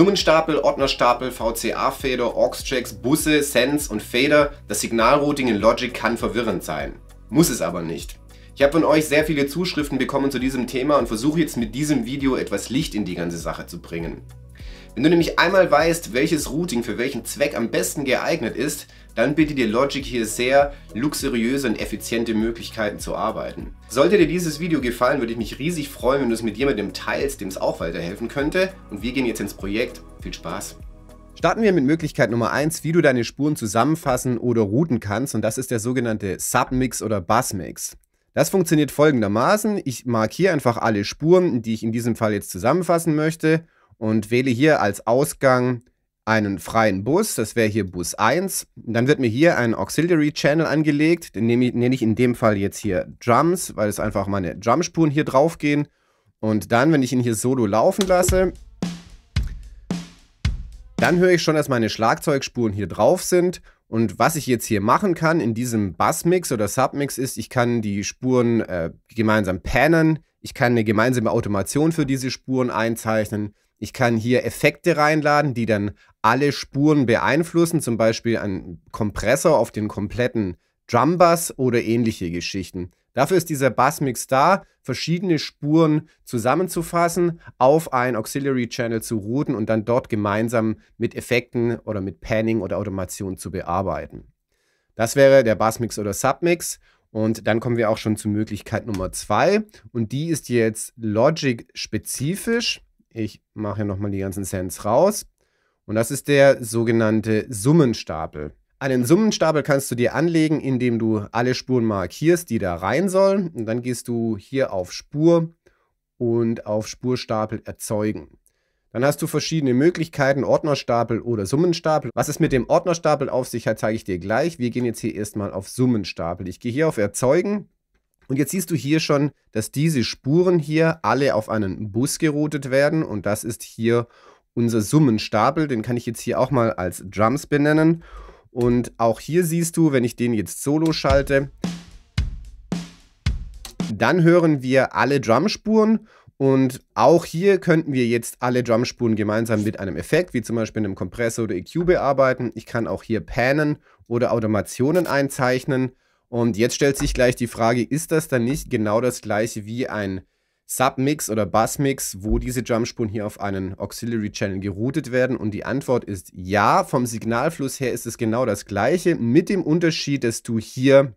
Summenstapel, Ordnerstapel, VCA-Fader, Aux-Tracks, Busse, Sends und Fader. Das Signalrouting in Logic kann verwirrend sein. Muss es aber nicht. Ich habe von euch sehr viele Zuschriften bekommen zu diesem Thema und versuche jetzt mit diesem Video etwas Licht in die ganze Sache zu bringen. Wenn du nämlich einmal weißt, welches Routing für welchen Zweck am besten geeignet ist, dann bietet dir Logic hier sehr luxuriöse und effiziente Möglichkeiten zu arbeiten. Sollte dir dieses Video gefallen, würde ich mich riesig freuen, wenn du es mit jemandem teilst, dem es auch weiterhelfen könnte. Und wir gehen jetzt ins Projekt. Viel Spaß! Starten wir mit Möglichkeit Nummer 1, wie du deine Spuren zusammenfassen oder routen kannst und das ist der sogenannte Submix oder Bassmix. Das funktioniert folgendermaßen, ich markiere einfach alle Spuren, die ich in diesem Fall jetzt zusammenfassen möchte und wähle hier als Ausgang einen freien Bus, das wäre hier Bus 1. Dann wird mir hier ein Auxiliary Channel angelegt, den nehme ich, nenne ich in dem Fall jetzt hier Drums, weil es einfach meine Drumspuren hier drauf gehen. Und dann, wenn ich ihn hier solo laufen lasse, dann höre ich schon, dass meine Schlagzeugspuren hier drauf sind. Und was ich jetzt hier machen kann in diesem Bassmix oder Submix ist, ich kann die Spuren äh, gemeinsam pannen, ich kann eine gemeinsame Automation für diese Spuren einzeichnen, ich kann hier Effekte reinladen, die dann alle Spuren beeinflussen, zum Beispiel einen Kompressor auf den kompletten Drumbass oder ähnliche Geschichten. Dafür ist dieser Bassmix da, verschiedene Spuren zusammenzufassen, auf einen Auxiliary Channel zu routen und dann dort gemeinsam mit Effekten oder mit Panning oder Automation zu bearbeiten. Das wäre der Bassmix oder Submix. Und dann kommen wir auch schon zu Möglichkeit Nummer zwei Und die ist jetzt Logic-spezifisch. Ich mache hier nochmal die ganzen Cents raus. Und das ist der sogenannte Summenstapel. Einen Summenstapel kannst du dir anlegen, indem du alle Spuren markierst, die da rein sollen. Und dann gehst du hier auf Spur und auf Spurstapel erzeugen. Dann hast du verschiedene Möglichkeiten, Ordnerstapel oder Summenstapel. Was es mit dem Ordnerstapel auf sich hat, zeige ich dir gleich. Wir gehen jetzt hier erstmal auf Summenstapel. Ich gehe hier auf Erzeugen und jetzt siehst du hier schon, dass diese Spuren hier alle auf einen Bus geroutet werden und das ist hier unser Summenstapel, den kann ich jetzt hier auch mal als Drums benennen. Und auch hier siehst du, wenn ich den jetzt solo schalte, dann hören wir alle Drumspuren und auch hier könnten wir jetzt alle Drumspuren gemeinsam mit einem Effekt, wie zum Beispiel einem Kompressor oder EQ bearbeiten. Ich kann auch hier Pannen oder Automationen einzeichnen. Und jetzt stellt sich gleich die Frage, ist das dann nicht genau das gleiche wie ein Submix oder Bassmix, wo diese Jumpspuren hier auf einen Auxiliary Channel geroutet werden? Und die Antwort ist ja. Vom Signalfluss her ist es genau das gleiche, mit dem Unterschied, dass du hier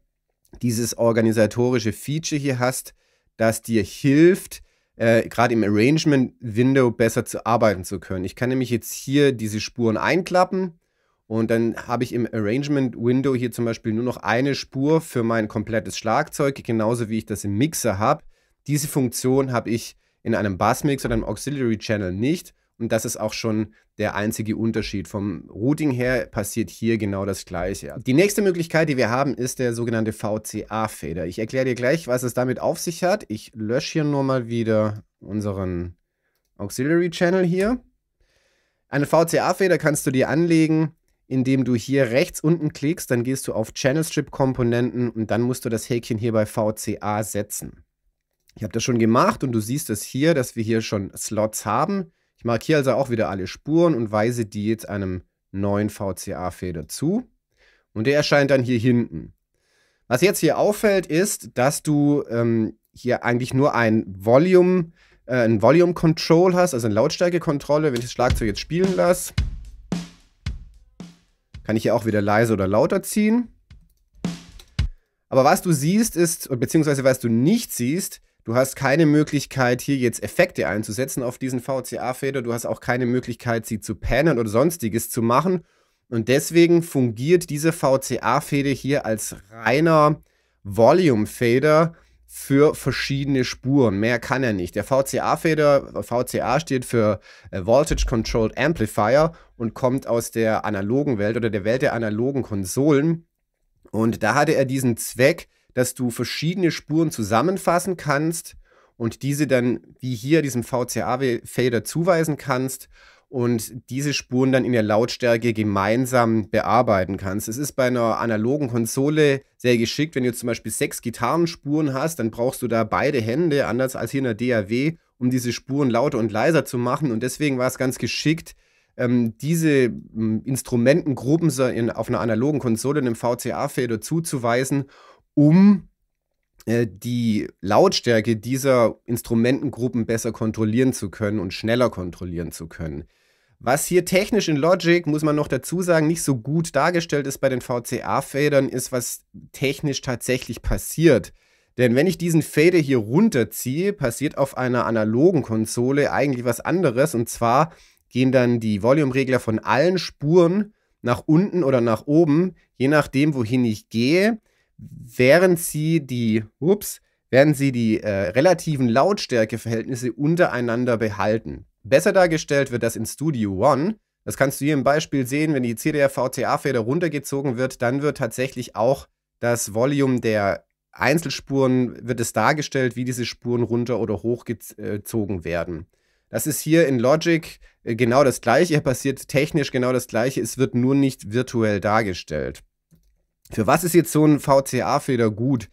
dieses organisatorische Feature hier hast, das dir hilft, äh, gerade im Arrangement Window besser zu arbeiten zu können. Ich kann nämlich jetzt hier diese Spuren einklappen und dann habe ich im Arrangement Window hier zum Beispiel nur noch eine Spur für mein komplettes Schlagzeug, genauso wie ich das im Mixer habe. Diese Funktion habe ich in einem Bassmix oder einem Auxiliary Channel nicht. Und das ist auch schon der einzige Unterschied. Vom Routing her passiert hier genau das Gleiche. Die nächste Möglichkeit, die wir haben, ist der sogenannte VCA-Fader. Ich erkläre dir gleich, was es damit auf sich hat. Ich lösche hier nur mal wieder unseren Auxiliary Channel hier. Eine VCA-Fader kannst du dir anlegen indem du hier rechts unten klickst, dann gehst du auf Channel Strip Komponenten und dann musst du das Häkchen hier bei VCA setzen. Ich habe das schon gemacht und du siehst es hier, dass wir hier schon Slots haben. Ich markiere also auch wieder alle Spuren und weise die jetzt einem neuen VCA-Fader zu. Und der erscheint dann hier hinten. Was jetzt hier auffällt, ist, dass du ähm, hier eigentlich nur ein Volume, äh, ein Volume Control hast, also eine Lautstärkekontrolle. Wenn ich das Schlagzeug jetzt spielen lasse, kann ich ja auch wieder leise oder lauter ziehen. Aber was du siehst ist, beziehungsweise was du nicht siehst, du hast keine Möglichkeit, hier jetzt Effekte einzusetzen auf diesen VCA-Fader. Du hast auch keine Möglichkeit, sie zu pannen oder sonstiges zu machen. Und deswegen fungiert diese VCA-Fader hier als reiner Volume-Fader, für verschiedene Spuren. Mehr kann er nicht. Der VCA-Fader, VCA steht für äh, Voltage Controlled Amplifier und kommt aus der analogen Welt oder der Welt der analogen Konsolen. Und da hatte er diesen Zweck, dass du verschiedene Spuren zusammenfassen kannst und diese dann wie hier diesem VCA-Fader zuweisen kannst und diese Spuren dann in der Lautstärke gemeinsam bearbeiten kannst. Es ist bei einer analogen Konsole sehr geschickt, wenn du zum Beispiel sechs Gitarrenspuren hast, dann brauchst du da beide Hände, anders als hier in der DAW, um diese Spuren lauter und leiser zu machen. Und deswegen war es ganz geschickt, ähm, diese ähm, Instrumentengruppen so in, auf einer analogen Konsole, einem VCA-Fader zuzuweisen, um äh, die Lautstärke dieser Instrumentengruppen besser kontrollieren zu können und schneller kontrollieren zu können. Was hier technisch in Logic, muss man noch dazu sagen, nicht so gut dargestellt ist bei den VCA-Fadern, ist, was technisch tatsächlich passiert. Denn wenn ich diesen Fader hier runterziehe, passiert auf einer analogen Konsole eigentlich was anderes. Und zwar gehen dann die Volume-Regler von allen Spuren nach unten oder nach oben, je nachdem, wohin ich gehe während sie die, ups, während sie die äh, relativen Lautstärkeverhältnisse untereinander behalten. Besser dargestellt wird das in Studio One. Das kannst du hier im Beispiel sehen, wenn die CDR-VCA-Feder runtergezogen wird, dann wird tatsächlich auch das Volume der Einzelspuren, wird es dargestellt, wie diese Spuren runter oder hochgezogen äh, werden. Das ist hier in Logic äh, genau das gleiche, hier passiert technisch genau das gleiche, es wird nur nicht virtuell dargestellt. Für was ist jetzt so ein VCA-Feder gut?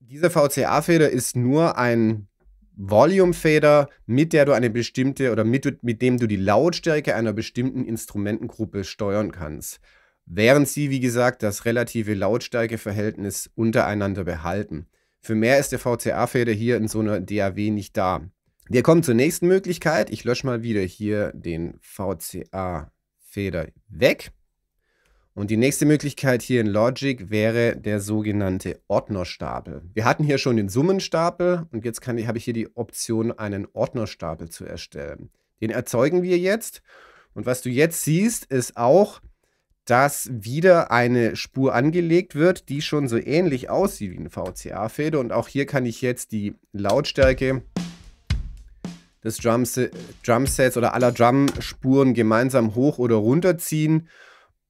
Dieser VCA-Feder ist nur ein Volume-Fader, mit der du eine bestimmte oder mit, mit dem du die Lautstärke einer bestimmten Instrumentengruppe steuern kannst, während sie, wie gesagt, das relative Lautstärkeverhältnis untereinander behalten. Für mehr ist der VCA-Fader hier in so einer DAW nicht da. Wir kommen zur nächsten Möglichkeit. Ich lösche mal wieder hier den VCA-Fader weg. Und die nächste Möglichkeit hier in Logic wäre der sogenannte Ordnerstapel. Wir hatten hier schon den Summenstapel und jetzt kann, habe ich hier die Option, einen Ordnerstapel zu erstellen. Den erzeugen wir jetzt. Und was du jetzt siehst, ist auch, dass wieder eine Spur angelegt wird, die schon so ähnlich aussieht wie eine VCA-Feder. Und auch hier kann ich jetzt die Lautstärke des Drumsets oder aller Drumspuren gemeinsam hoch oder runter ziehen.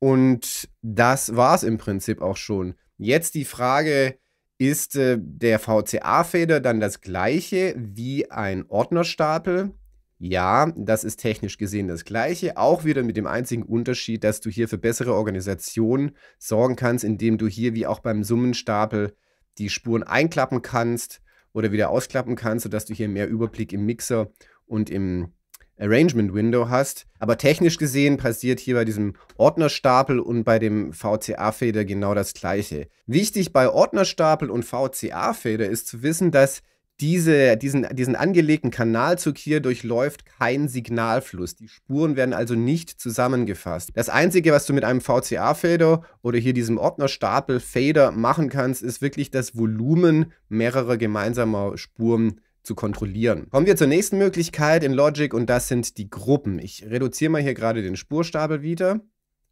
Und das war es im Prinzip auch schon. Jetzt die Frage, ist äh, der VCA-Fader dann das gleiche wie ein Ordnerstapel? Ja, das ist technisch gesehen das gleiche, auch wieder mit dem einzigen Unterschied, dass du hier für bessere Organisation sorgen kannst, indem du hier wie auch beim Summenstapel die Spuren einklappen kannst oder wieder ausklappen kannst, sodass du hier mehr Überblick im Mixer und im Arrangement Window hast. Aber technisch gesehen passiert hier bei diesem Ordnerstapel und bei dem VCA-Fader genau das gleiche. Wichtig bei Ordnerstapel und VCA-Fader ist zu wissen, dass diese, diesen, diesen angelegten Kanalzug hier durchläuft kein Signalfluss. Die Spuren werden also nicht zusammengefasst. Das Einzige, was du mit einem VCA-Fader oder hier diesem Ordnerstapel-Fader machen kannst, ist wirklich das Volumen mehrerer gemeinsamer Spuren zu kontrollieren. Kommen wir zur nächsten Möglichkeit in Logic und das sind die Gruppen. Ich reduziere mal hier gerade den Spurstapel wieder.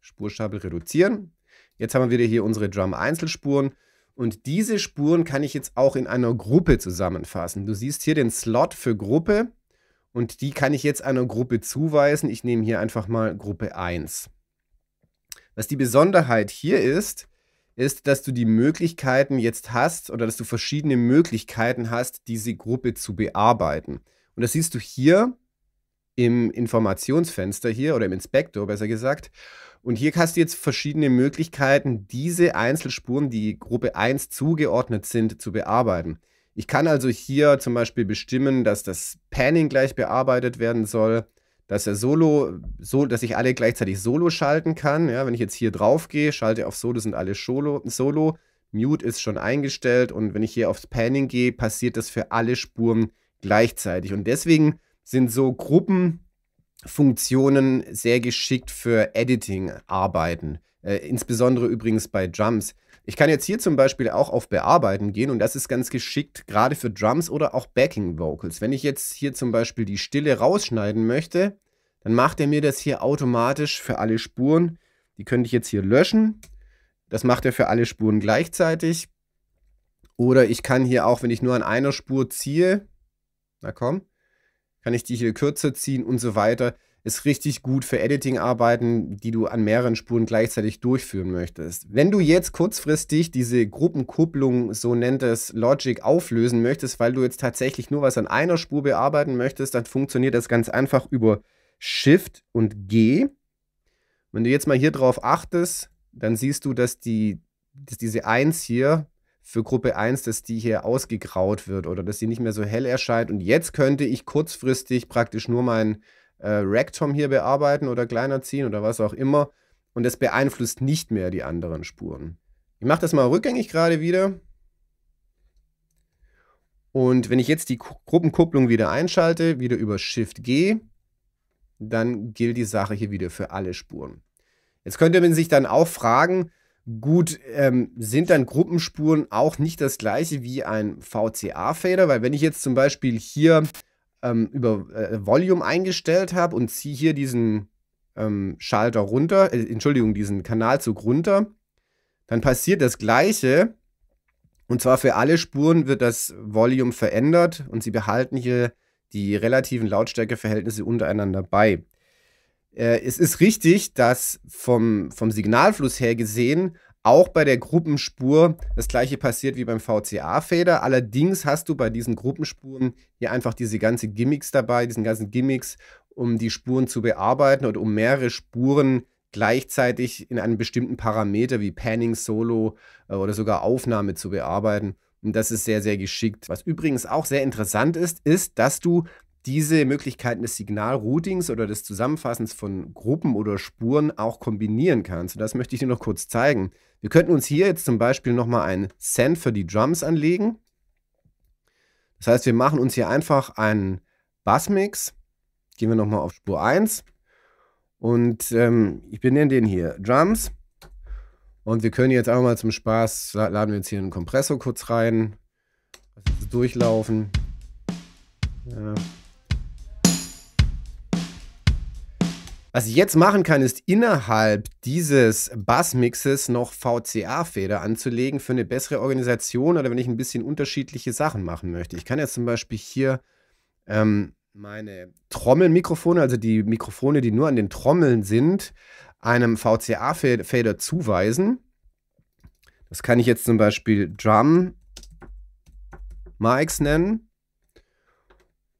Spurstapel reduzieren. Jetzt haben wir wieder hier unsere Drum-Einzelspuren. Und diese Spuren kann ich jetzt auch in einer Gruppe zusammenfassen. Du siehst hier den Slot für Gruppe und die kann ich jetzt einer Gruppe zuweisen. Ich nehme hier einfach mal Gruppe 1. Was die Besonderheit hier ist, ist, dass du die Möglichkeiten jetzt hast oder dass du verschiedene Möglichkeiten hast, diese Gruppe zu bearbeiten. Und das siehst du hier im Informationsfenster hier oder im Inspektor besser gesagt. Und hier hast du jetzt verschiedene Möglichkeiten, diese Einzelspuren, die Gruppe 1 zugeordnet sind, zu bearbeiten. Ich kann also hier zum Beispiel bestimmen, dass das Panning gleich bearbeitet werden soll dass er Solo, so, dass ich alle gleichzeitig Solo schalten kann. Ja, wenn ich jetzt hier drauf gehe, schalte auf Solo, sind alle Solo. Solo. Mute ist schon eingestellt und wenn ich hier aufs Panning gehe, passiert das für alle Spuren gleichzeitig. Und deswegen sind so Gruppenfunktionen sehr geschickt für Editing-Arbeiten. Äh, insbesondere übrigens bei Drums. Ich kann jetzt hier zum Beispiel auch auf Bearbeiten gehen und das ist ganz geschickt, gerade für Drums oder auch Backing Vocals. Wenn ich jetzt hier zum Beispiel die Stille rausschneiden möchte, dann macht er mir das hier automatisch für alle Spuren. Die könnte ich jetzt hier löschen. Das macht er für alle Spuren gleichzeitig. Oder ich kann hier auch, wenn ich nur an einer Spur ziehe, na komm, kann ich die hier kürzer ziehen und so weiter ist richtig gut für Editing-Arbeiten, die du an mehreren Spuren gleichzeitig durchführen möchtest. Wenn du jetzt kurzfristig diese Gruppenkupplung, so nennt es Logic, auflösen möchtest, weil du jetzt tatsächlich nur was an einer Spur bearbeiten möchtest, dann funktioniert das ganz einfach über Shift und G. Wenn du jetzt mal hier drauf achtest, dann siehst du, dass, die, dass diese 1 hier für Gruppe 1, dass die hier ausgegraut wird oder dass sie nicht mehr so hell erscheint. Und jetzt könnte ich kurzfristig praktisch nur meinen äh, Rectum hier bearbeiten oder kleiner ziehen oder was auch immer. Und es beeinflusst nicht mehr die anderen Spuren. Ich mache das mal rückgängig gerade wieder. Und wenn ich jetzt die Gruppenkupplung wieder einschalte, wieder über Shift G, dann gilt die Sache hier wieder für alle Spuren. Jetzt könnte man sich dann auch fragen, gut, ähm, sind dann Gruppenspuren auch nicht das gleiche wie ein VCA-Fader? Weil wenn ich jetzt zum Beispiel hier ähm, über äh, Volume eingestellt habe und ziehe hier diesen ähm, Schalter runter, äh, Entschuldigung, diesen Kanalzug runter, dann passiert das Gleiche. Und zwar für alle Spuren wird das Volume verändert und sie behalten hier die relativen Lautstärkeverhältnisse untereinander bei. Äh, es ist richtig, dass vom, vom Signalfluss her gesehen auch bei der Gruppenspur das gleiche passiert wie beim VCA-Fader. Allerdings hast du bei diesen Gruppenspuren hier einfach diese ganze Gimmicks dabei, diesen ganzen Gimmicks, um die Spuren zu bearbeiten und um mehrere Spuren gleichzeitig in einem bestimmten Parameter wie Panning, Solo äh, oder sogar Aufnahme zu bearbeiten. Und das ist sehr, sehr geschickt. Was übrigens auch sehr interessant ist, ist, dass du diese Möglichkeiten des Signalroutings oder des Zusammenfassens von Gruppen oder Spuren auch kombinieren kannst. Und das möchte ich dir noch kurz zeigen. Wir könnten uns hier jetzt zum Beispiel nochmal ein Send für die Drums anlegen. Das heißt, wir machen uns hier einfach einen Bassmix. Gehen wir nochmal auf Spur 1. Und ähm, ich benenne den hier Drums. Und wir können jetzt einfach mal zum Spaß, laden wir jetzt hier einen Kompressor kurz rein. Also durchlaufen. Ja. Was ich jetzt machen kann, ist innerhalb dieses Bassmixes noch VCA-Feder anzulegen für eine bessere Organisation oder wenn ich ein bisschen unterschiedliche Sachen machen möchte. Ich kann jetzt zum Beispiel hier ähm, meine Trommelmikrofone, also die Mikrofone, die nur an den Trommeln sind, einem VCA-Fader zuweisen. Das kann ich jetzt zum Beispiel Drum Mics nennen.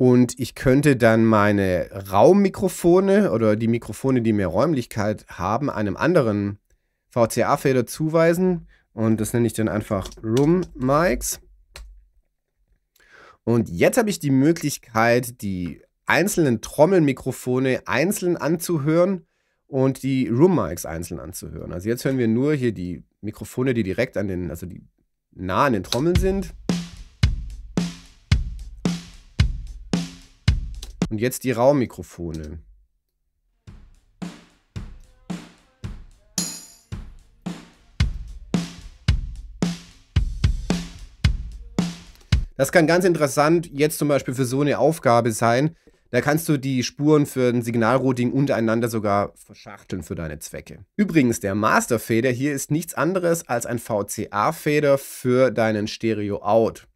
Und ich könnte dann meine Raummikrofone oder die Mikrofone, die mehr Räumlichkeit haben, einem anderen VCA-Fader zuweisen. Und das nenne ich dann einfach Room Mics. Und jetzt habe ich die Möglichkeit, die einzelnen Trommelmikrofone einzeln anzuhören und die Room Mics einzeln anzuhören. Also jetzt hören wir nur hier die Mikrofone, die direkt an den, also die nah an den Trommeln sind. Und jetzt die Raummikrofone. Das kann ganz interessant jetzt zum Beispiel für so eine Aufgabe sein. Da kannst du die Spuren für ein Signalrouting untereinander sogar verschachteln für deine Zwecke. Übrigens, der Master Fader hier ist nichts anderes als ein VCA Fader für deinen Stereo Out.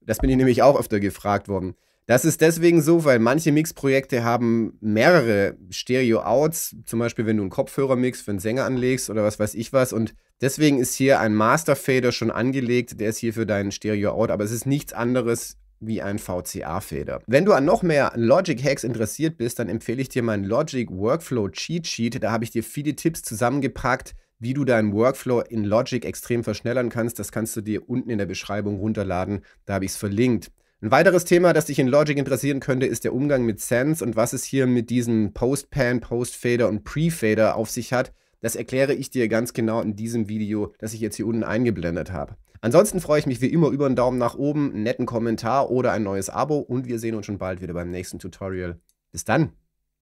Das bin ich nämlich auch öfter gefragt worden. Das ist deswegen so, weil manche Mixprojekte haben mehrere Stereo-Outs, zum Beispiel wenn du einen Kopfhörer mix für einen Sänger anlegst oder was weiß ich was. Und deswegen ist hier ein Master-Fader schon angelegt, der ist hier für deinen Stereo-Out, aber es ist nichts anderes wie ein VCA-Fader. Wenn du an noch mehr Logic-Hacks interessiert bist, dann empfehle ich dir meinen Logic Workflow Cheat Sheet. Da habe ich dir viele Tipps zusammengepackt, wie du deinen Workflow in Logic extrem verschnellern kannst. Das kannst du dir unten in der Beschreibung runterladen. Da habe ich es verlinkt. Ein weiteres Thema, das dich in Logic interessieren könnte, ist der Umgang mit Sends und was es hier mit diesen Post-Pan, Post-Fader und Pre-Fader auf sich hat. Das erkläre ich dir ganz genau in diesem Video, das ich jetzt hier unten eingeblendet habe. Ansonsten freue ich mich wie immer über einen Daumen nach oben, einen netten Kommentar oder ein neues Abo und wir sehen uns schon bald wieder beim nächsten Tutorial. Bis dann!